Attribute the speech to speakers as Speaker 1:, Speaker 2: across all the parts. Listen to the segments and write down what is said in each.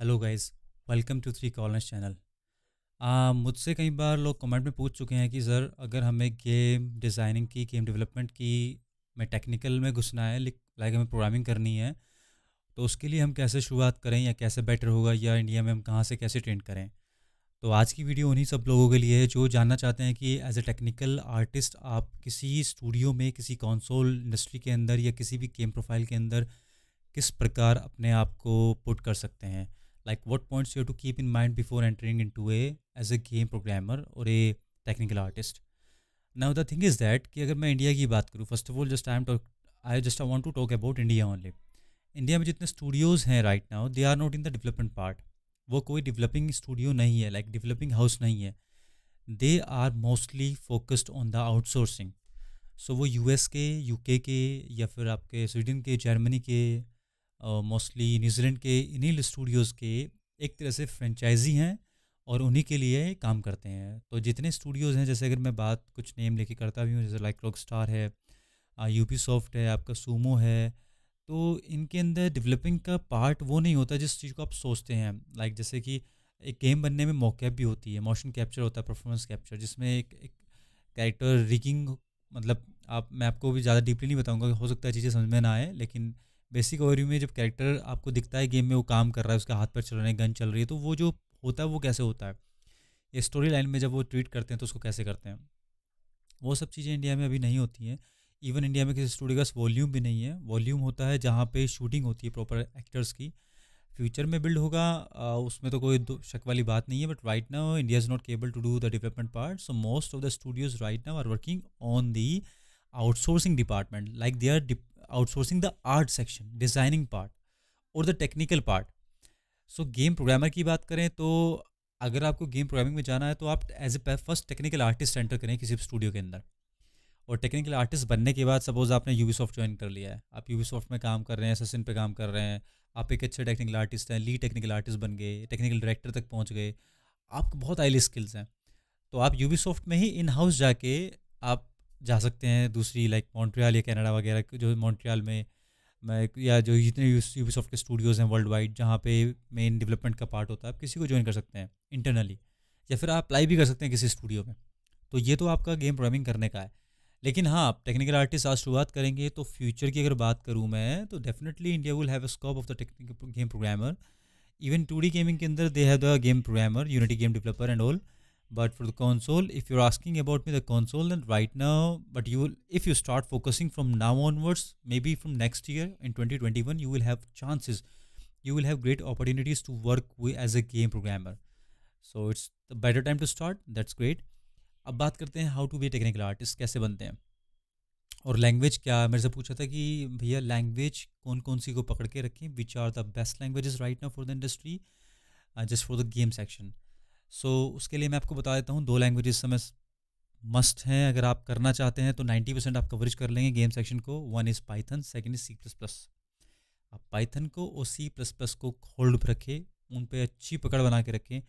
Speaker 1: hello guys welcome to three collars channel मुझसे कई बार लोग कमेंट में पूछ चुके हैं कि सर अगर हमें गेम डिज़ाइनिंग की गेम डेवलपमेंट की में टेक्निकल में घुसना है लाइक हमें प्रोग्रामिंग करनी है तो उसके लिए हम कैसे शुरुआत करें या कैसे बेटर होगा या इंडिया में हम कहाँ से कैसे ट्रेंड करें तो आज की वीडियो उन्हीं सब लोगों के लिए है जो जानना चाहते हैं कि एज ए टेक्निकल आर्टिस्ट आप किसी स्टूडियो में किसी कॉन्सोल इंडस्ट्री के अंदर या किसी भी गेम प्रोफाइल के अंदर किस प्रकार अपने आप को पुट कर सकते हैं like what points you to keep in mind before entering into as as game programmer और a technical artist artist now the thing is कि अगर मैं इंडिया की बात करूँ first of all just I am talk I just I want to talk about India only India में जितने studios हैं right now they are not in the development part वो कोई डेवलपिंग स्टूडियो नहीं है लाइक डेवलपिंग हाउस नहीं है they are mostly focused on the outsourcing so वो यू एस के यू के या फिर आपके स्वीडन के जर्मनी के मोस्टली न्यूजीलैंड के इन्हीं स्टूडियोज़ के एक तरह से फ्रेंचाइजी हैं और उन्हीं के लिए काम करते हैं तो जितने स्टूडियोज़ हैं जैसे अगर मैं बात कुछ नेम लेके करता भी हूँ जैसे लाइक रॉक स्टार है यूपी सॉफ्ट है आपका सूमो है तो इनके अंदर डेवलपिंग का पार्ट वो नहीं होता जिस चीज़ को आप सोचते हैं लाइक जैसे कि एक गेम बनने में मौके भी होती है मोशन कैप्चर होता है परफॉर्मेंस कैप्चर जिसमें एक एक कैरेक्टर रिगिंग मतलब आप मैं आपको भी ज़्यादा डीपली नहीं बताऊँगा हो सकता है चीज़ें समझ में ना आए लेकिन बेसिक ओवरव्यू में जब कैरेक्टर आपको दिखता है गेम में वो काम कर रहा है उसके हाथ पर चल रहे हैं गन चल रही है तो वो जो होता है वो कैसे होता है ये स्टोरी लाइन में जब वो ट्रीट करते हैं तो उसको कैसे करते हैं वो सब चीज़ें इंडिया में अभी नहीं होती हैं इवन इंडिया में किसी स्टूडियो का वॉल्यूम भी नहीं है वॉल्यूम होता है जहाँ पे शूटिंग होती है प्रॉपर एक्टर्स की फ्यूचर में बिल्ड होगा उसमें तो कोई शक वाली बात नहीं है but right now India is not capable to do the development part so most of the studios right now are working on the outsourcing department like they are outsourcing the art section designing part और the technical part so game programmer की बात करें तो अगर आपको game programming में जाना है तो आप as a first technical artist enter करें किसी स्टूडियो के अंदर और टेक्निकल आर्टिस्ट बनने के बाद सपोज़ आपने यू सॉफ्ट ज्वाइन कर लिया है आप यू सॉफ्ट में काम कर रहे हैं ससिन पे काम कर रहे हैं आप एक अच्छे टेक्निकल आर्टिस्ट हैं ली टेक्निकल आर्टिस्ट बन गए टेक्निकल डायरेक्टर तक पहुंच गए आपको बहुत आईली स्किल्स हैं तो आप यू सॉफ्ट में ही इन हाउस जाके आप जा सकते हैं दूसरी लाइक मॉन्ट्रियाल या कनाडा वगैरह जो मॉन्ट्रियाल में मैं या जो जितने यूबी सॉफ्ट के स्टूडियोज़ हैं वर्ल्ड वाइड जहाँ पे मेन डेवलपमेंट का पार्ट होता है आप किसी को ज्वाइन कर सकते हैं इंटरनली या फिर आप अप्लाई भी कर सकते हैं किसी स्टूडियो में तो ये तो आपका गेम प्रोग्रामिंग करने का है लेकिन हाँ आप टेक्निकल आर्टिस्ट आज शुरुआत करेंगे तो फ्यूचर की अगर बात करूँ मैं तो definitely India will have a scope of the technical game programmer even two D gaming के अंदर they have the game programmer Unity game developer and all but for the console if you're asking about me the console then right now but you will if you start focusing from now onwards maybe from next year in 2021 you will have chances you will have great opportunities to work with, as a game programmer so it's the better time to start that's great अब बात करते हैं how to be technical artist कैसे बनते हैं और language क्या मेरे से पूछा था कि भैया लैंग्वेज कौन कौन सी को पकड़ के रखें which are the best languages right now for the industry just for the game section so so, उसके लिए मैं आपको बता देता हूँ दो लैंग्वेज इस समय मस्ट हैं अगर आप करना चाहते हैं तो 90 परसेंट आप कवरेज कर लेंगे गेम सेक्शन को one is Python second is C plus plus आप पाइथन को और सी प्लस प्लस को होल्ड पर रखें उन पर अच्छी पकड़ बना के रखें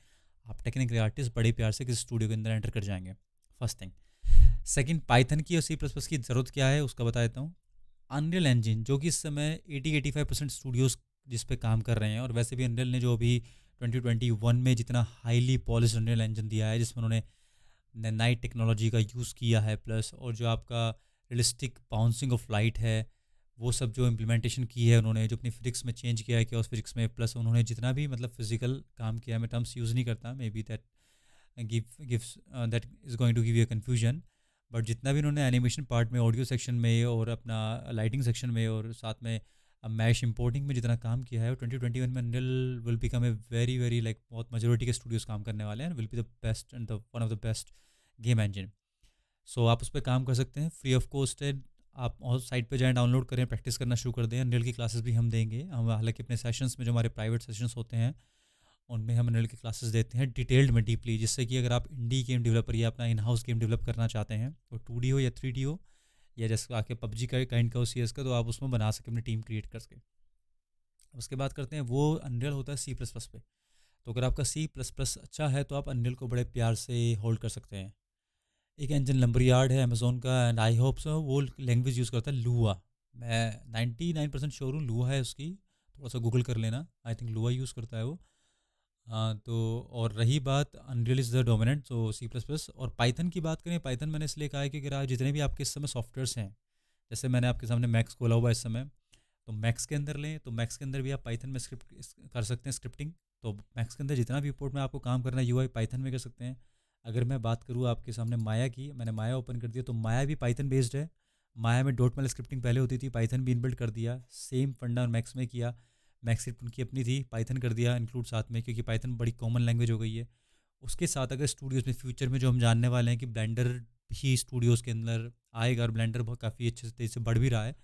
Speaker 1: आप टेक्निकल आर्टिस्ट बड़े प्यार से किसी स्टूडियो के अंदर एंटर कर जाएंगे फर्स्ट थिंग सेकेंड पाइथन की और सी प्लस प्लस की ज़रूरत क्या है उसका बता देता हूँ अनरियल इंजिन जो कि इस समय eighty eighty five percent studios जिस पर काम कर रहे हैं और वैसे भी अनरियल ने जो अभी 2021 में जितना हाईली पॉलिश अनरियल इंजन दिया है जिसमें उन्होंने नाइट टेक्नोलॉजी का यूज़ किया है प्लस और जो आपका रियलिस्टिक बाउंसिंग ऑफ लाइट है वो सब जो इम्प्लीमेंटेशन की है उन्होंने जो अपनी फिजिक्स में चेंज किया है कि उस फिजिक्स में प्लस उन्होंने जितना भी मतलब फिजिकल काम किया मैं टर्म्स यूज़ नहीं करता may be that gives that is going to give you confusion but जितना भी उन्होंने एनिमेशन पार्ट में ऑडियो सेक्शन में और अपना लाइटिंग सेक्शन में और साथ में अब मैश इम्पोर्टिंग में जितना काम किया है ट्वेंटी ट्वेंटी वन में निल will become a very very like बहुत मेजोरिटी के स्टूडियोज काम करने वाले हैं will be the best and the one of the best game engine so आप उस पर काम कर सकते हैं फ्री ऑफ कॉस्ट है आप और साइट पे जाएं डाउनलोड करें प्रैक्टिस करना शुरू कर दें निल की क्लासेस भी हम देंगे हम हालांकि अपने सेशंस में जो हमारे प्राइवेट सेशंस होते हैं उनमें हम निल की क्लासेस देते हैं डिटेल्ड में डीपली जिससे कि अगर आप इंडी गेम डेवलपर या अपना इन हाउस गेम डेवलप करना चाहते हैं वो टू हो या थ्री हो या जैसे आके पबजी का काइंड का हो सी का तो आप उसमें बना सके अपनी टीम क्रिएट कर सके उसके बाद करते हैं वो अनरियल होता है सी प्लस प्लस पे तो अगर आपका सी प्लस प्लस अच्छा है तो आप अनरियल को बड़े प्यार से होल्ड कर सकते हैं एक इंजन यार्ड है अमेजोन का एंड आई होप सो वो लैंग्वेज यूज़ करता है लुआ मैं नाइन्टी नाइन परसेंट शोरूम लुआ है उसकी थोड़ा सा गूगल कर लेना आई थिंक लुआ यूज़ करता है वो तो और रही बात Unreal is the dominant so C plus plus और पाइथन की बात करें पाइथन मैंने इसलिए कहा है क्योंकि आज जितने भी आपके इस समय सॉफ्टवेयर्स हैं जैसे मैंने आपके सामने मैक्स खोला हुआ इस समय तो मैक्स के अंदर लें तो मैक्स के अंदर भी आप पाइथन में स्क्रिप्ट कर सकते हैं स्क्रिप्टिंग तो मैक्स के अंदर जितना भी रिपोर्ट में आपको काम करना है यू पाइथन में कर सकते हैं अगर मैं बात करूँ आपके सामने माया की मैंने माया ओपन कर दिया तो माया भी पाइथन बेस्ड है माया में डोट मेल स्क्रिप्टिंग पहले होती थी पाइथन भी इनबिल्ट कर दिया सेम फंडा मैक्स में किया मैक्सिट उनकी अपनी थी पाइथन कर दिया इंक्लूड साथ में क्योंकि पाइथन बड़ी कॉमन लैंग्वेज हो गई है उसके साथ अगर स्टूडियोज़ में फ्यूचर में जो हम जानने वाले हैं कि ब्लेंडर ही स्टूडियोज़ के अंदर आएगा और ब्लेंडर बहुत काफ़ी अच्छे से तेज़ी से बढ़ भी रहा है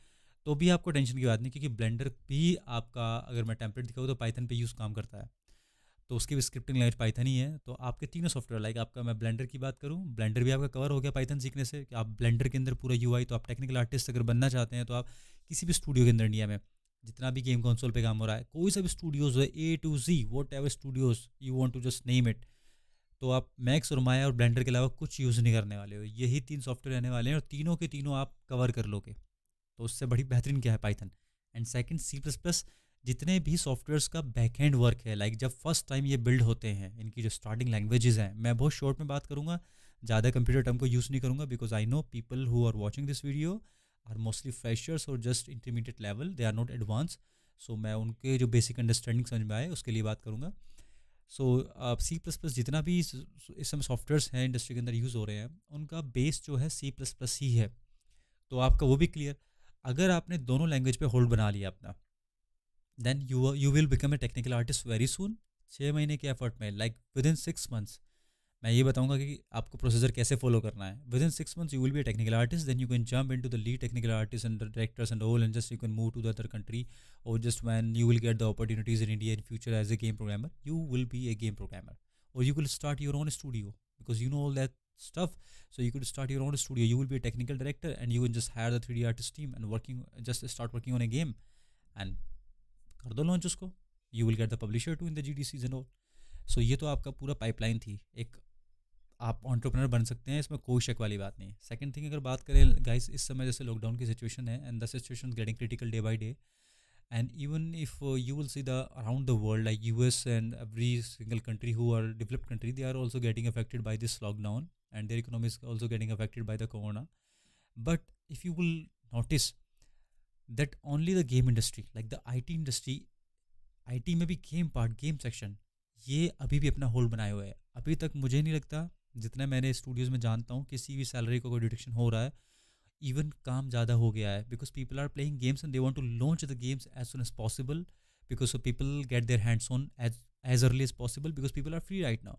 Speaker 1: तो भी आपको टेंशन की बात नहीं क्योंकि ब्लेंडर भी आपका अगर मैं टेम्पलेट दिखाऊँ तो पाइथन पे यूज़ काम करता है तो उसकी भी स्क्रिप्टिंग लैंग्वेज पाइथन ही है तो आपके तीनों सॉफ्टवेयर लाइक आपका मैं ब्लेंडर की बात करूँ ब्लेंडर भी आपका कवर हो गया पाइथन सीखने से कि आप ब्लेंडर के अंदर पूरा यू तो आप टेक्निकल आर्टिस्ट अगर बनना चाहते हैं तो आप किसी भी स्टूडियो के अंदर इंडिया में जितना भी गेम कंसोल पे काम हो रहा है कोई सा भी स्टूडियोज़ है A to Z whatever studios you want to just name it तो आप मैक्स और माया और ब्लेंडर के अलावा कुछ यूज़ नहीं करने वाले हो यही तीन सॉफ्टवेयर रहने वाले हैं और तीनों के तीनों आप कवर कर लोगे तो उससे बड़ी बेहतरीन क्या है Python and second C plus plus जितने भी सॉफ्टवेयर्स का बैक हैंड वर्क है लाइक जब फर्स्ट टाइम ये बिल्ड होते हैं इनकी जो स्टार्टिंग लैंग्वेजेस हैं मैं बहुत शॉर्ट में बात करूँगा ज़्यादा कंप्यूटर टर्म को यूज़ नहीं करूँगा because I know people who are watching this video are mostly freshers और just intermediate level they are not advance so मैं उनके जो बेसिक अंडरस्टैंडिंग समझ में आए उसके लिए बात करूँगा सो सी प्लस प्लस जितना भी इस समय सॉफ्टवेयर्स हैं इंडस्ट्री के अंदर यूज़ हो रहे हैं उनका बेस जो है सी प्लस प्लस ही है तो आपका वो भी क्लियर अगर आपने दोनों लैंग्वेज पे होल्ड बना लिया अपना then you you will become a technical artist very soon छः महीने के एफर्ट में like within six months मैं ये बताऊंगा कि आपको प्रोसीजर कैसे फॉलो करना है within six months you will be a technical artist then you can jump into the lead technical artist and directors and all and just you can move to the other country और just when you will get the opportunities in India in future as a game programmer you will be a game programmer और you will start your own studio because you know all that stuff so you could start your own studio you will be technical director and you you just hire the three D artist team and working just start working on a game and कर दो launch उसको you will get the publisher to in the G D season and all so ये तो आपका पूरा pipeline थी एक आप ऑन्टरप्रनर बन सकते हैं इसमें कोई शक वाली बात नहीं सेकंड थिंग अगर बात करें गाइस इस समय जैसे लॉकडाउन की सिचुएशन है and the situation getting critical day by day and even if you will see the around the world like U S and every single country who are developed country they are also getting affected by this lockdown and their economy is also getting affected by the corona but if you will notice that only the game industry like the I T industry I T में भी game part game section ये अभी भी अपना hold बनाए हुए है अभी तक मुझे नहीं लगता जितना मैंने स्टूडियोज़ में जानता हूँ किसी भी सैलरी का को कोई डिडक्शन हो रहा है इवन काम ज़्यादा हो गया है because people are playing games and they want to launch the games as soon as possible because people get their hands on as as early as possible because people are free right now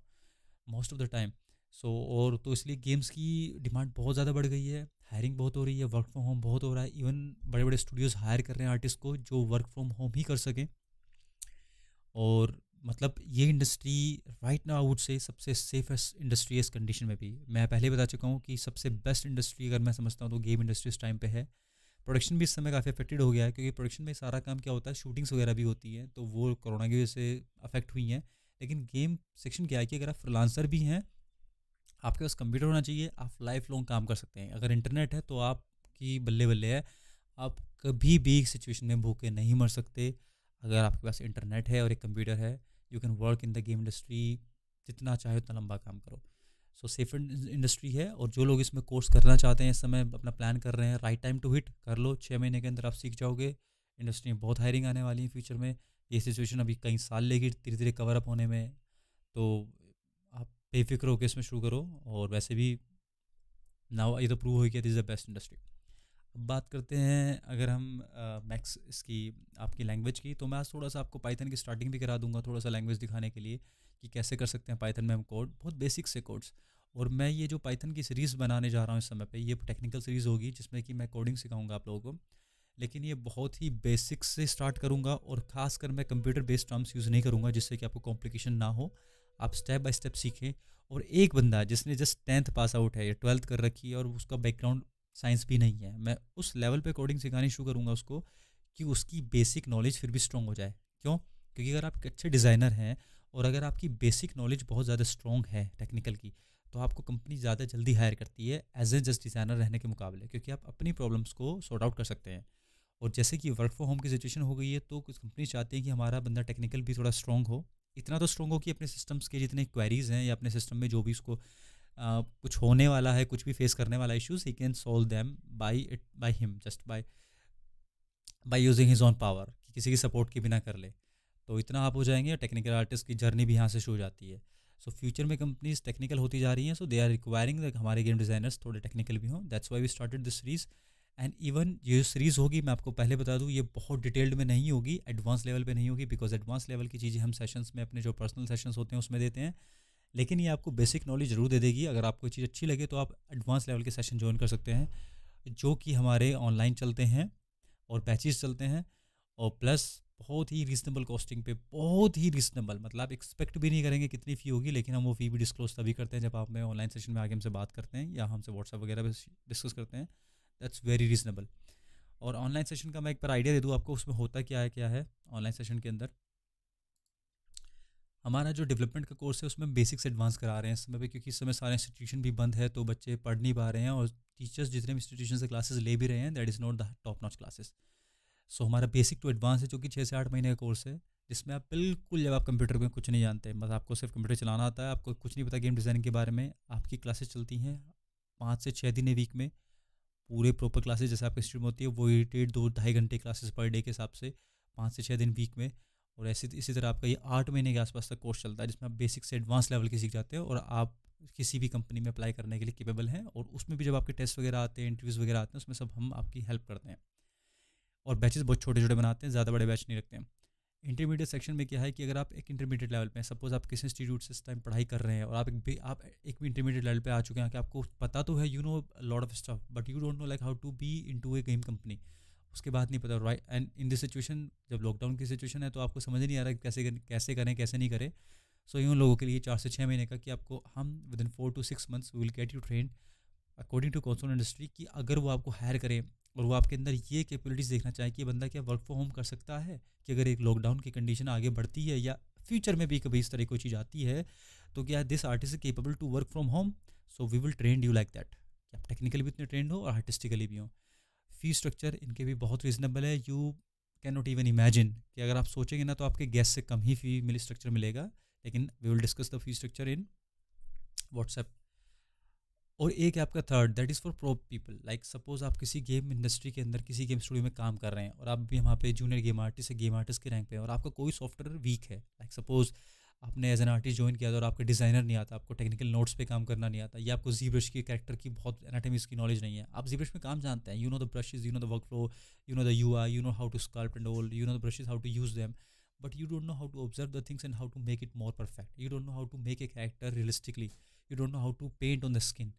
Speaker 1: most of the time so और तो इसलिए games की demand बहुत ज़्यादा बढ़ गई है hiring बहुत हो रही है वर्क फ्रॉम होम बहुत हो रहा है इवन बड़े बड़े स्टूडियोज़ हायर कर रहे हैं आर्टिस्ट को जो वर्क फ्रॉम होम ही कर सकें और मतलब ये इंडस्ट्री राइट ना आउट से सबसे सेफेस्ट इंडस्ट्री इस कंडीशन में भी मैं पहले बता चुका हूँ कि सबसे बेस्ट इंडस्ट्री अगर मैं समझता हूँ तो गेम इंडस्ट्री इस टाइम पे है प्रोडक्शन भी इस समय काफ़ी अफेक्टेड हो गया है क्योंकि प्रोडक्शन में सारा काम क्या होता है शूटिंग्स वगैरह भी होती हैं तो वो कोरोना की वजह से अफेक्ट हुई हैं लेकिन गेम सेक्शन क्या है कि अगर आप फ्रीलांसर भी हैं आपके पास कंप्यूटर होना चाहिए आप लाइफ लॉन्ग काम कर सकते हैं अगर इंटरनेट है तो आपकी बल्ले बल्ले है आप कभी भी सिचुएशन में भूखे नहीं मर सकते अगर आपके पास इंटरनेट है और एक कंप्यूटर है you can work in the game industry जितना चाहे उतना लंबा काम करो सो सेफ इंडस्ट्री है और जो लोग इसमें कोर्स करना चाहते हैं इस समय अपना प्लान कर रहे हैं राइट टाइम टू हिट कर लो छः महीने के अंदर आप सीख जाओगे इंडस्ट्री में बहुत हायरिंग आने वाली है फ्यूचर में ये सिचुएशन अभी कई साल लेगी धीरे धीरे कवर अप होने में तो आप बेफिक्र होकर इसमें शुरू करो और वैसे भी नाव ये तो प्रूव हो गया दिस द बेस्ट इंडस्ट्री अब बात करते हैं अगर हम मैक्स इसकी आपकी लैंग्वेज की तो मैं आज थोड़ा सा आपको पाइथन की स्टार्टिंग भी करा दूंगा थोड़ा सा लैंग्वेज दिखाने के लिए कि कैसे कर सकते हैं पाइथन में हम कोड बहुत बेसिक से कोड्स और मैं ये जो पाइथन की सीरीज़ बनाने जा रहा हूँ इस समय पर ये टेक्निकल सीरीज़ होगी जिसमें कि मैं कोडिंग सिखाऊंगा आप लोगों को लेकिन ये बहुत ही बेसिक से स्टार्ट करूँगा और ख़ासकर मैं कंप्यूटर बेस्ड टर्म्स यूज़ नहीं करूँगा जिससे कि आपको कॉम्प्लिकेशन ना हो आप स्टेप बाय स्टेप सीखें और एक बंदा जिसने जस्ट टेंथ पास आउट है या ट्वेल्थ कर रखी है और उसका बैकग्राउंड साइंस भी नहीं है मैं उस लेवल पे कोडिंग सिखानी शुरू करूँगा उसको कि उसकी बेसिक नॉलेज फिर भी स्ट्रॉन्ग हो जाए क्यों क्योंकि अगर आप एक अच्छे डिज़ाइनर हैं और अगर आपकी बेसिक नॉलेज बहुत ज़्यादा स्ट्रॉन्ग है टेक्निकल की तो आपको कंपनी ज़्यादा जल्दी हायर करती है एज ए जस्ट डिज़ाइनर रहने के मुकाबले क्योंकि आप अपनी प्रॉब्लम्स को सॉर्ट आउट कर सकते हैं और जैसे कि वर्क फ्रॉम होम की सिचुएशन हो गई है तो कुछ कंपनी चाहती हैं कि हमारा बंदा टेक्निकल भी थोड़ा स्ट्रॉन्ग हो इतना तो स्ट्रॉन्ग हो कि अपने सिस्टम्स के जितने क्वेरीज हैं या अपने सिस्टम में जो भी उसको कुछ होने वाला है कुछ भी फेस करने वाला issues he can solve them by it by him just by by using his own power कि किसी की सपोर्ट के बिना कर ले तो इतना आप हो जाएंगे टेक्निकल आर्टिस्ट की जर्नी भी यहाँ से शुरू हो जाती है सो so, फ्यूचर में कंपनीज टेक्निकल होती जा रही हैं सो दे आर रिक्वायरिंग हमारे गेम डिज़ाइनर्स थोड़े टेक्निकल भी हों that's why we started this series and even ये जो सीरीज़ होगी मैं आपको पहले बता दूँ ये बहुत डिटेल्ड में नहीं होगी एडवांस लेवल पे नहीं होगी बिकॉज एडवांस लेवल की चीज़ें हम सेशंस में अपने जो पर्सनल सेशंस होते हैं उसमें देते हैं लेकिन ये आपको बेसिक नॉलेज जरूर दे देगी अगर आपको चीज़ अच्छी लगे तो आप एडवांस लेवल के सेशन ज्वाइन कर सकते हैं जो कि हमारे ऑनलाइन चलते हैं और बैचेज चलते हैं और प्लस बहुत ही रीजनेबल कॉस्टिंग पे बहुत ही रीजनेबल मतलब आप एक्सपेक्ट भी नहीं करेंगे कितनी फ़ी होगी लेकिन हम वो फ़ी भी डिस्क्लोज तभी करते हैं जब आप हमें ऑनलाइन सेशन में आगे हमसे बात करते हैं या हमसे व्हाट्सअप वगैरह पर डिस्कस करते हैं दैट्स वेरी रीजनेबल और ऑनलाइन सेशन का मैं एक बार आइडिया दे दूँ आपको उसमें होता क्या है क्या है ऑनलाइन सेशन के अंदर हमारा जो डेवलपमेंट का कोर्स है उसमें बेसिक्स एडवांस करा रहे हैं इस समय पर क्योंकि इस समय सारे इंस्टीट्यूशन भी बंद है तो बच्चे पढ़ नहीं पा रहे हैं और टीचर्स जितने भी इंस्टीट्यूशन से क्लासेस ले भी रहे हैं that is not the top notch classes so हमारा बेसिक टू एडवांस है जो कि छः से आठ महीने का कोर्स है जिसमें आप बिल्कुल जब आप कंप्यूटर में कुछ नहीं जानते मतलब आपको सिर्फ कंप्यूटर चलाना आता है आपको कुछ नहीं पता गेम डिज़ाइनिंग के बारे में आपकी क्लासेस चलती हैं पाँच से छः दिन वीक में पूरे प्रॉपर क्लासेस जैसे आपके स्ट्रीम होती है वो डेढ़ दो ढाई घंटे क्लासेस पर डे के हिसाब से पाँच से छः दिन वीक में और ऐसे इसी तरह आपका ये आठ महीने के आसपास तक कोर्स चलता है जिसमें आप बेसिक से एडवांस लेवल की सीख जाते हो और आप किसी भी कंपनी में अप्लाई करने के लिए केपेबल हैं और उसमें भी जब आपके टेस्ट वगैरह आते हैं इंटरव्यूज़ वगैरह आते हैं उसमें सब हम आपकी हेल्प करते हैं और बैचेस बहुत छोटे छोटे बनाते हैं ज़्यादा बड़े बैच नहीं रखते हैं इंटरमीडिएट सेक्शन में क्या है कि अगर आप एक इंटरमीडिएट लेवल पे सपोज़ आप किसी इंस्टीट्यूट से इस टाइम पढ़ाई कर रहे हैं और आप एक भी आप एक भी इंटरमीडिएट लेवल पे आ चुके हैं कि आपको पता तो है you know lot of stuff but you don't know like how to be into a game company उसके बाद नहीं पता right and in this situation जब लॉकडाउन की सिचुएशन है तो आपको समझ नहीं आ रहा कैसे कैसे करें कैसे नहीं करें सो so, इन लोगों के लिए चार से छः महीने का कि आपको हम within four to six months we will get you trained according to console industry कि अगर वो आपको हायर करें और वो आपके अंदर ये कैपेबिलिटीज़ देखना चाहे कि बंदा क्या वर्क फ्रॉम होम कर सकता है कि अगर एक लॉकडाउन की कंडीशन आगे बढ़ती है या फ्यूचर में भी कभी इस तरह की चीज़ आती है तो क्या this artist is capable to work from home so we will trained you like that आप टेक्निकली भी उतने ट्रेंड हो और आर्टिस्टिकली भी हो फ़ी स्ट्रक्चर इनके भी बहुत रीज़नेबल है you can not even imagine कि अगर आप सोचेंगे ना तो आपके गैस से कम ही फी मिल स्ट्रक्चर मिलेगा लेकिन we will discuss the fee structure in WhatsApp और एक है आपका third that is for pro people like suppose आप किसी गेम इंडस्ट्री के अंदर किसी गेम स्टूडियो में काम कर रहे हैं और आप भी वहाँ पे जूनियर गेम आर्टिस्ट या गेम आर्टिस्ट के रैंक पे हैं और आपका कोई सॉफ्टवेयर वीक है लाइक like सपोज़ आपने एज एन आर्टिस्ट ज्वाइन किया था और आपको डिज़ाइनर नहीं आता आपको टेक्निकल नोट्स पे काम करना नहीं आता या आपको जी ब्रश की कैरेक्टर की बहुत एनाटमीज की नॉलेज नहीं है आप जी ब्रश में काम जानते हैं you know the brushes you know the workflow you know the U I you know how to sculpt and all you know the brushes how to use them but you don't know how to observe the things and how to make it more perfect you don't know how to make a character realistically you don't know how to paint on the skin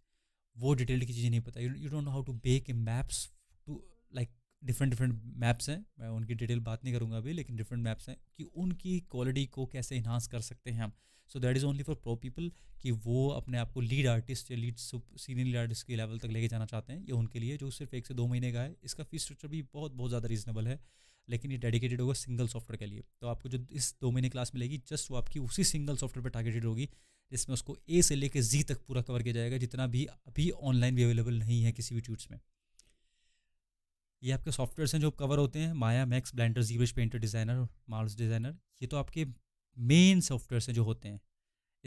Speaker 1: वो detailed की चीज़ें नहीं पता you don't know how to bake a maps to like different different maps हैं मैं उनकी detail बात नहीं करूँगा अभी लेकिन डिफरेंट मैप्स हैं कि उनकी क्वालिटी को कैसे इन्हांस कर सकते हैं हम so that is only for pro people कि वो अपने आप को लीड आर्टिस्ट या लीड सीनियर लीड आर्टिस्ट के लेवल तक लेके जाना चाहते हैं ये उनके लिए जो सिर्फ एक से दो महीने का है इसका फीस स्ट्रक्चर भी बहुत बहुत ज़्यादा रीजनेबल है लेकिन ये डेडिकेटेड होगा सिंगल सॉफ्टवेयर के लिए तो आपको जो इस दो महीने क्लास मिलेगी जस्ट वो आपकी उसी सिंगल सॉफ्टवेयर पर टारगेटेड होगी जिसमें उसको ए से लेकर जी तक पूरा कवर किया जाएगा जितना भी अभी ऑनलाइन भी अवेलेबल नहीं है किसी भी ट्यूट्स में ये आपके सॉफ्टवेयर हैं जो कवर होते हैं माया मैक्स ब्लेंडर जीवेज पेंटर डिज़ाइनर मार्स डिज़ाइनर ये तो आपके मेन सॉफ्टवेयर हैं जो होते हैं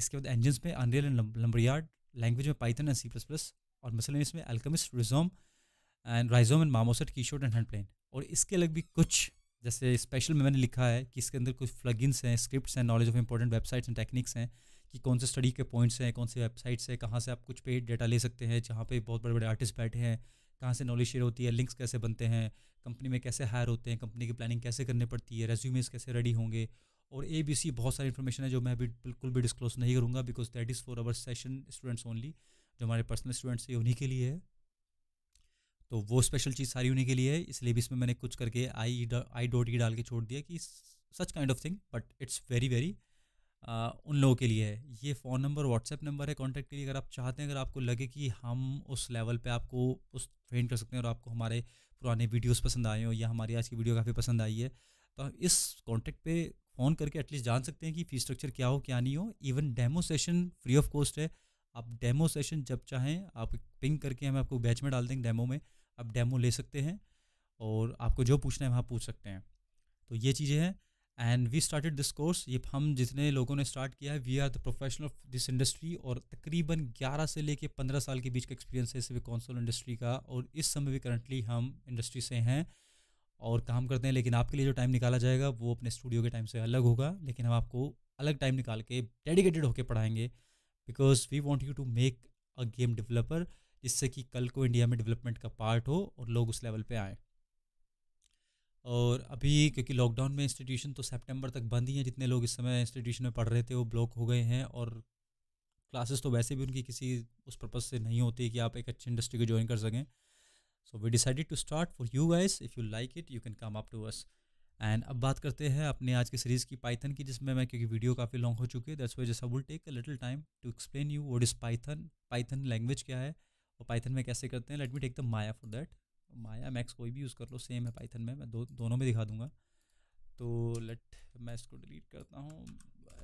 Speaker 1: इसके बाद इंजन्स में अनरियल एंड लम्बरियाड लैंग्वेज में Python and C plus plus और मसलन इसमें Alchemist Rizom and Rizom and Marmoset KeyShot and plane और इसके अलग भी कुछ जैसे स्पेशल में मैंने लिखा है कि इसके अंदर कुछ इन्स हैं स्क्रिप्ट्स हैं knowledge of important websites and techniques हैं कि कौन से स्टडी के पॉइंट्स हैं कौन से वेबसाइट्स हैं कहाँ से आप कुछ पेड डेटा ले सकते हैं जहाँ पे बहुत बड़े बड़े आर्टिस्ट बैठे हैं कहाँ से नॉलेज शेयर होती है लिंक्स कैसे बनते हैं कंपनी में कैसे हायर होते हैं कंपनी की प्लानिंग कैसे करनी पड़ती है रेज्यूमेस कैसे रेडी होंगे और ए बी सी बहुत सारी इन्फॉर्मेशन है जो मैं अभी बिल्कुल भी डिस्क्लोज नहीं करूँगा because that is for our session students only जो हमारे पर्सनल स्टूडेंट्स हैं उन्हीं के लिए है तो वो स्पेशल चीज़ सारी उन्हीं के लिए है इसलिए भी इसमें मैंने कुछ करके आई आई डॉट ई डाल के छोड़ दिया कि such kind of thing but it's very very ah, उन लोगों के लिए है ये फ़ोन नंबर व्हाट्सएप नंबर है कॉन्टैक्ट के लिए अगर आप चाहते हैं अगर आपको लगे कि हम उस लेवल पे आपको उस ट्रेन कर सकते हैं और आपको हमारे पुराने वीडियोस पसंद आए हो या हमारी आज की वीडियो काफ़ी पसंद आई है तो इस कॉन्टैक्ट पे फ़ोन करके एटलीस्ट जान सकते हैं कि फ़ी स्ट्रक्चर क्या हो क्या नहीं हो even demo session free of cost है आप डेमो सेशन जब चाहें आप पिंग करके हम आपको बैच में डाल देंगे डेमो में आप डेमो ले सकते हैं और आपको जो पूछना है वहाँ पूछ सकते हैं तो ये चीज़ें हैं and we started this course ये हम जितने लोगों ने स्टार्ट किया है we are the professional of this industry और तकरीबन 11 से लेके 15 साल के बीच का एक्सपीरियंस है सिविक कौनसोल इंडस्ट्री का और इस समय भी करंटली हम इंडस्ट्री से हैं और काम करते हैं लेकिन आपके लिए जो टाइम निकाला जाएगा वो अपने स्टूडियो के टाइम से अलग होगा लेकिन हम आपको अलग टाइम निकाल के डेडिकेटेड होकर पढ़ाएंगे because we want you to make a game developer जिससे कि कल को इंडिया में डेवलपमेंट का पार्ट हो और लोग उस लेवल पर आएँ और अभी क्योंकि लॉकडाउन में इंस्टीट्यूशन तो सितंबर तक बंद ही हैं जितने लोग इस समय इंस्टीट्यूशन में पढ़ रहे थे वो ब्लॉक हो गए हैं और क्लासेस तो वैसे भी उनकी किसी उस पर्पज़ से नहीं होती कि आप एक अच्छी इंडस्ट्री को ज्वाइन कर सकें so we decided to start for you guys if you like it you can come up to us and अब बात करते हैं अपने आज की सीरीज़ की पाइथन की जिसमें मैं क्योंकि वीडियो काफ़ी लॉन्ग हो चुकी है दैट्स वाई जैसा will take a little time to explain you what is Python Python language क्या है और पाइथन में कैसे करते हैं let me take the Maya for that Maya Max कोई भी यूज़ कर लो सेम है पाइथन में मैं दो दोनों में दिखा दूंगा तो लेट मैं इसको डिलीट करता हूँ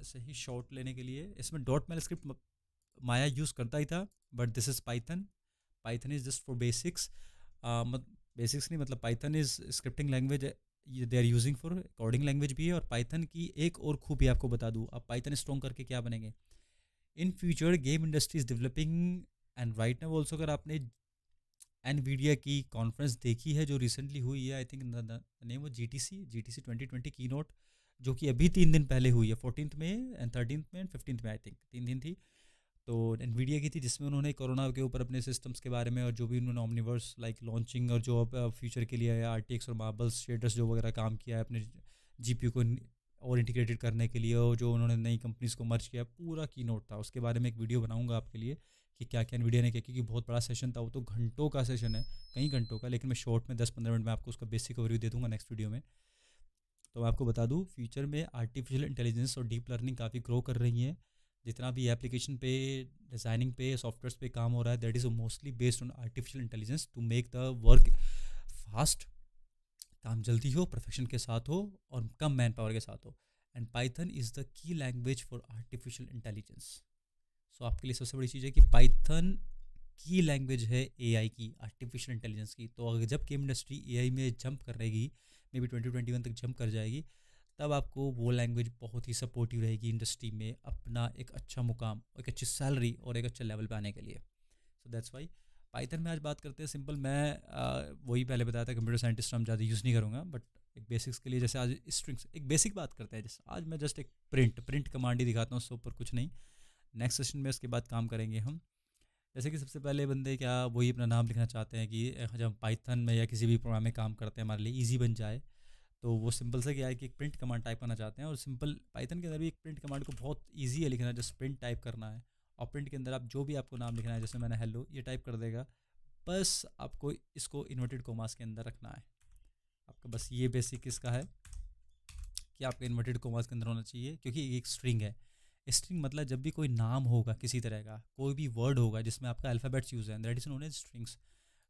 Speaker 1: ऐसे ही शॉर्ट लेने के लिए इसमें dot mel script Maya use करता ही था but this is Python Python is just for basics basics नहीं मतलब Python is scripting language they are using for coding language भी है और पाइथन की एक और खूबी आपको बता दूँ आप पाइथन स्ट्रॉन्ग करके क्या बनेंगे in future game industry is developing and right now also अगर आपने एनवीडिया की कॉन्फ्रेंस देखी है जो रिसेंटली हुई है आई थिंक नेम वो G T C G T C twenty twenty की नोट जो कि अभी तीन दिन पहले हुई है फोर्टीन में एंड थर्टीन में एंड फिफ्टीन में आई थिंक तीन दिन थी तो एनवीडिया की थी जिसमें उन्होंने कोरोना के ऊपर अपने सिस्टम्स के बारे में और जो भी उन्होंने ऑमनिवर्स लाइक लॉन्चिंग और जो अब फ्यूचर के लिए आर टी एक्स और मार्बल्स शेडर्स जो वगैरह काम किया है अपने जी पी यू को और इंटीग्रेटेड करने के लिए और जो उन्होंने नई कंपनीज को मर्ज किया पूरा की नोट था उसके बारे में एक वीडियो बनाऊंगा आपके लिए कि क्या क्या वीडियो ने किया क्योंकि बहुत बड़ा सेशन था वो तो घंटों का सेशन है कई घंटों का लेकिन मैं शॉर्ट में दस पंद्रह मिनट में आपको उसका बेसिक ओवरव्यू दे दूंगा नेक्स्ट वीडियो में तो मैं आपको बता दूँ फ्यूचर में आर्टिफिशियल इंटेलिजेंस और डीप लर्निंग काफ़ी ग्रो कर रही है जितना भी एप्लीकेशन पे डिज़ाइनिंग पे सॉफ्टवेयर पे काम हो रहा है that is mostly based on artificial intelligence to make the work fast काम जल्दी हो परफेक्शन के साथ हो और कम मैन पावर के साथ हो and Python is the key language for artificial intelligence so so, आपके लिए सबसे बड़ी चीज़ है कि पाइथन की लैंग्वेज है ए की आर्टिफिशियल इंटेलिजेंस की तो अगर जब गेम इंडस्ट्री ए में जंप करेगी may be twenty twenty one तक जंप कर जाएगी तब आपको वो लैंग्वेज बहुत ही सपोर्टिव रहेगी इंडस्ट्री में अपना एक अच्छा मुकाम एक अच्छी सैलरी और एक अच्छा लेवल पर आने के लिए सो दैट्स वाई पाइथन में आज बात करते हैं सिंपल मैं वही पहले बताया था कंप्यूटर साइंटिस्ट हम ज़्यादा यूज़ नहीं करूँगा बट एक बेसिक्स के लिए जैसे आज स्ट्रिंग्स एक बेसिक बात करते हैं जैसे आज मैं जस्ट एक प्रिंट प्रिंट कमांड ही दिखाता हूँ उसके ऊपर कुछ नहीं नेक्स्ट सेशन में उसके बाद काम करेंगे हम जैसे कि सबसे पहले बंदे क्या वही अपना नाम लिखना चाहते हैं कि जब पाइथन में या किसी भी प्रोग्राम में काम करते हैं हमारे लिए ईजी बन जाए तो वो सिंपल से क्या है कि एक प्रिंट कमांड टाइप करना चाहते हैं और सिंपल पाइथन के अंदर भी एक प्रिंट कमांड को बहुत ईजी है लिखना जस्ट प्रिंट टाइप करना है और प्रिंट के अंदर आप जो भी आपको नाम लिखना है जैसे मैंने हेलो ये टाइप कर देगा बस आपको इसको इन्वर्टेड कोमास के अंदर रखना है आपका बस ये बेसिक इसका है कि आपका इन्वर्टेड कोमास के अंदर होना चाहिए क्योंकि एक स्ट्रिंग है स्ट्रिंग मतलब जब भी कोई नाम होगा किसी तरह का कोई भी वर्ड होगा जिसमें आपका अल्फ़ाबेट्स यूज़ है that is known as strings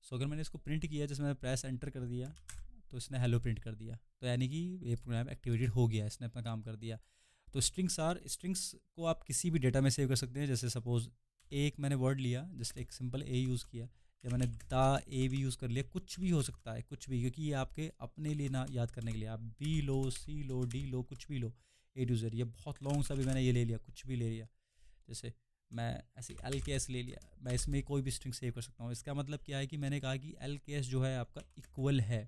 Speaker 1: सो अगर मैंने इसको प्रिंट किया जिसमें मैंने प्रेस एंटर कर दिया तो इसने हेलो प्रिंट कर दिया तो यानी कि ये प्रोग्राम एक्टिवेटेड हो गया इसने अपना काम कर दिया तो स्ट्रिंग्स आर स्ट्रिंग्स को आप किसी भी डेटा में सेव कर सकते हैं जैसे सपोज़ एक मैंने वर्ड लिया जिसने एक सिंपल ए यूज़ किया या मैंने दा ए भी यूज़ कर लिया कुछ भी हो सकता है कुछ भी क्योंकि ये आपके अपने लिए ना याद करने के लिए आप बी लो सी लो डी लो कुछ भी लो ए टू जेड ये बहुत लॉन्ग सा भी मैंने ये ले लिया कुछ भी ले लिया जैसे मैं ऐसे एल के एस ले लिया मैं इसमें कोई भी स्ट्रिंग सेव कर सकता हूँ इसका मतलब क्या है कि मैंने कहा कि एल के एस जो है आपका इक्वल है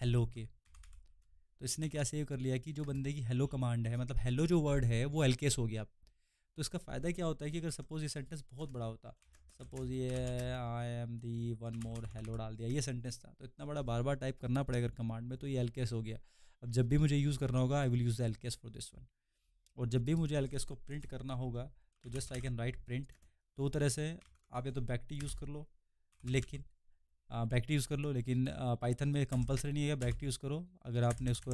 Speaker 1: हेलो के तो इसने क्या सेव कर लिया कि जो बंदे की हेलो कमांड है मतलब हेलो जो वर्ड है वो एल के एस हो गया तो इसका फ़ायदा क्या होता है कि अगर सपोज़ ये सेंटेंस बहुत बड़ा होता सपोज़ ये I am the one more hello डाल दिया ये सेंटेंस था तो इतना बड़ा बार बार टाइप करना पड़ेगा अगर कमांड में तो ये एल के एस हो गया अब जब भी मुझे यूज़ करना होगा I will use L for this one और जब भी मुझे एल को प्रिंट करना होगा तो just I can write print दो तरह से आप या तो बैक्टी यूज़ कर लो लेकिन बैक्टी यूज़ कर लो लेकिन पाइथन में कंपलसरी नहीं है बैक्टी यूज़ करो अगर आपने उसको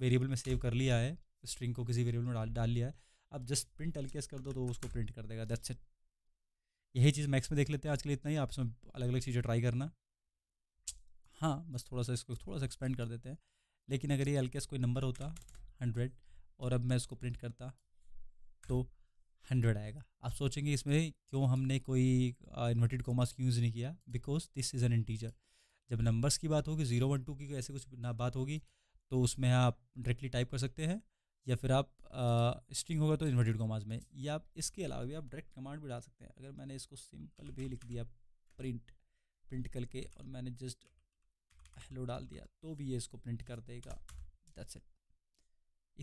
Speaker 1: वेरिएबल में सेव कर लिया है स्ट्रिंग को किसी वेरिएबल में डाल डाल लिया है अब जस्ट प्रिंट एल कर दो तो उसको प्रिंट कर देगा दैट्स इट यही चीज़ मैक्स में देख लेते हैं आज के लिए इतना ही आप इसमें अलग अलग चीज़ें ट्राई करना हाँ बस थोड़ा सा इसको थोड़ा सा एक्सपेंड कर देते हैं लेकिन अगर ये एल कोई नंबर होता हंड्रेड और अब मैं इसको प्रिंट करता तो हंड्रेड आएगा आप सोचेंगे इसमें क्यों हमने कोई इन्वर्टेड कॉमर्स क्यों यूज़ नहीं किया because this is an integer जब नंबर्स की बात होगी ज़ीरो वन टू की ऐसे कुछ ना बात होगी तो उसमें आप डायरेक्टली टाइप कर सकते हैं या फिर आप स्ट्रिंग होगा तो इन्वर्टेड कॉमर्स में या आप इसके अलावा भी आप डायरेक्ट कमांड भी डाल सकते हैं अगर मैंने इसको सिंपल भी लिख दिया प्रिंट प्रिंट करके और मैंने जस्ट हेलो डाल दिया तो भी ये इसको प्रिंट कर देगा दैट्स इट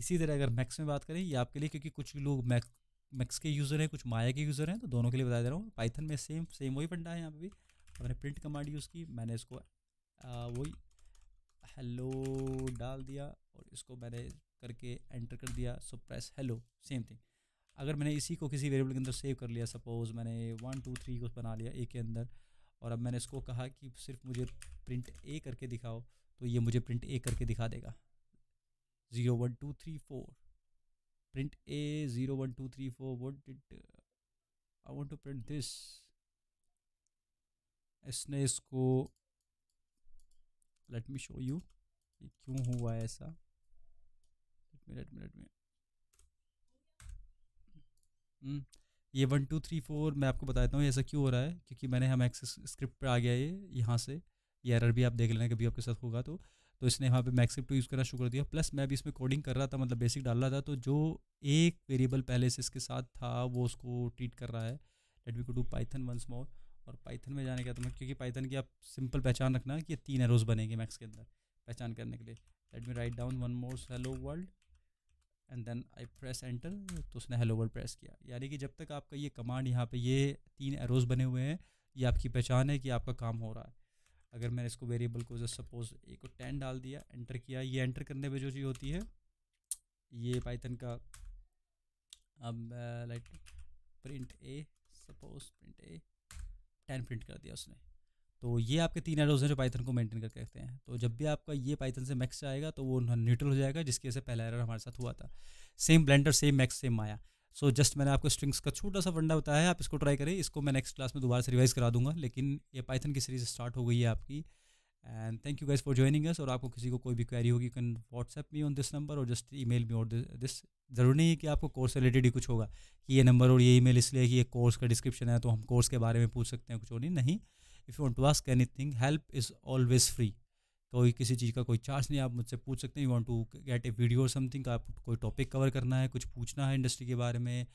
Speaker 1: इसी तरह अगर मैक्स में बात करें ये आपके लिए क्योंकि कुछ लोग मैक्स मैक्स के यूज़र हैं कुछ माया के यूज़र हैं तो दोनों के लिए बता दे रहा हूँ पाइथन में सेम सेम वही पंडा है यहाँ पे भी मैंने प्रिंट कमांड यूज़ की मैंने इसको वही हेलो डाल दिया और इसको मैंने करके एंटर कर दिया so press hello same thing अगर मैंने इसी को किसी वेरिएबल के अंदर सेव कर लिया सपोज़ मैंने वन टू थ्री को बना लिया ए के अंदर और अब मैंने इसको कहा कि सिर्फ मुझे प्रिंट ए करके दिखाओ तो ये मुझे प्रिंट ए करके दिखा देगा zero one two three four print A zero one two three four what did I want to print this इसने इसको लेट मी शो यू क्यों हुआ ऐसा let me let me let me ये वन टू थ्री फोर मैं आपको बता देता हूँ ऐसा क्यों हो रहा है क्योंकि मैंने हम एक्सेस स्क्रिप्ट पर आ गया ये यहाँ से ये एरर भी आप देख लेना कभी आपके साथ होगा तो तो इसने यहाँ पे मैक्सिप टू यूज़ करना शुरू कर दिया प्लस मैं भी इसमें कोडिंग कर रहा था मतलब बेसिक डाल रहा था तो जो एक वेरिएबल पहले से इसके साथ था वो उसको ट्रीट कर रहा है लेट मी को डू पाइथन वंस मोर और पाइथन में जाने का तो मैं क्योंकि पाइथन की आप सिंपल पहचान रखना कि तीन एरोज बनेंगे मैक्स के अंदर पहचान करने के लिए let me write down one more hello world and then I press enter तो उसने हेलो वर्ल्ड प्रेस किया यानी कि जब तक आपका ये कमांड यहाँ पे ये तीन एरोज़ बने हुए हैं ये आपकी पहचान है कि आपका काम हो रहा है अगर मैंने इसको वेरिएबल को जस्ट सपोज ए को टेन डाल दिया एंटर किया ये एंटर करने पर जो चीज़ होती है ये पाइथन का अब like print A suppose print A ten print कर दिया उसने तो ये आपके तीन एरोज हैं जो पाइथन को मेंटेन करके रखते हैं तो जब भी आपका ये पाइथन से मैक्स आएगा तो वो न्यूट्रल हो जाएगा जिसकी वजह से पहला एरर हमारे साथ हुआ था same Blender same Max same Maya so just मैंने आपको स्ट्रिंग्स का छोटा सा वंडा बताया है आप इसको ट्राई करें इसको मैं नेक्स्ट क्लास में दोबारा से रिवाइज करा दूंगा लेकिन ये पाइथन की सीरीज स्टार्ट हो गई है आपकी and thank you guys for joining us और आपको किसी को कोई भी क्वेरी होगी can WhatsApp me on this number और जस्ट ई मेल मी और दिस ज़रूरी नहीं है कि आपको कोर्स रिलेटेड ही कुछ होगा कि ये नंबर और ये ई मेल इसलिए कि ये कोर्स का डिस्क्रिप्शन है तो हम कोर्स के बारे में पूछ सकते हैं कुछ और नहीं नहीं if you want to ask anything help is always free कोई किसी चीज़ का कोई चार्ज नहीं आप मुझसे पूछ सकते हैं you want to get a video और समथिंग आप कोई टॉपिक कवर करना है कुछ पूछना है इंडस्ट्री के बारे में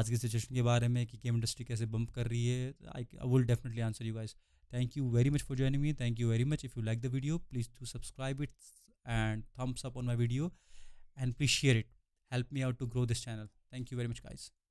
Speaker 1: आज की सिचुएशन के बारे में कि गेम इंडस्ट्री कैसे बंप कर रही है I I will definitely answer you guys thank you very much for joining me thank you very much if you like the video please to subscribe it and thumbs up on my video and please share it help me out to grow this channel thank you very much guys